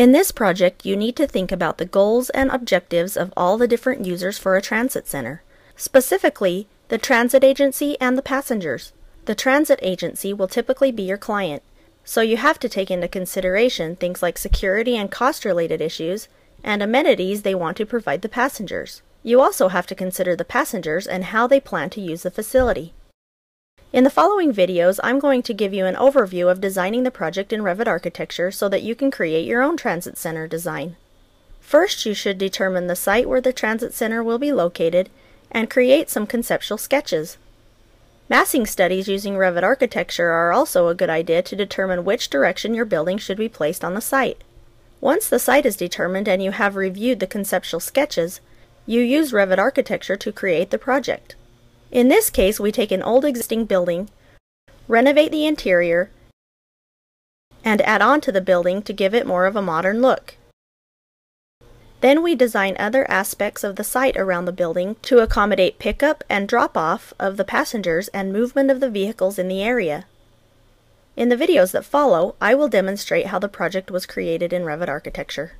In this project, you need to think about the goals and objectives of all the different users for a transit center. Specifically, the transit agency and the passengers. The transit agency will typically be your client, so you have to take into consideration things like security and cost related issues and amenities they want to provide the passengers. You also have to consider the passengers and how they plan to use the facility. In the following videos, I'm going to give you an overview of designing the project in Revit Architecture so that you can create your own transit center design. First, you should determine the site where the transit center will be located and create some conceptual sketches. Massing studies using Revit Architecture are also a good idea to determine which direction your building should be placed on the site. Once the site is determined and you have reviewed the conceptual sketches, you use Revit Architecture to create the project. In this case, we take an old existing building, renovate the interior, and add on to the building to give it more of a modern look. Then we design other aspects of the site around the building to accommodate pickup and drop off of the passengers and movement of the vehicles in the area. In the videos that follow, I will demonstrate how the project was created in Revit Architecture.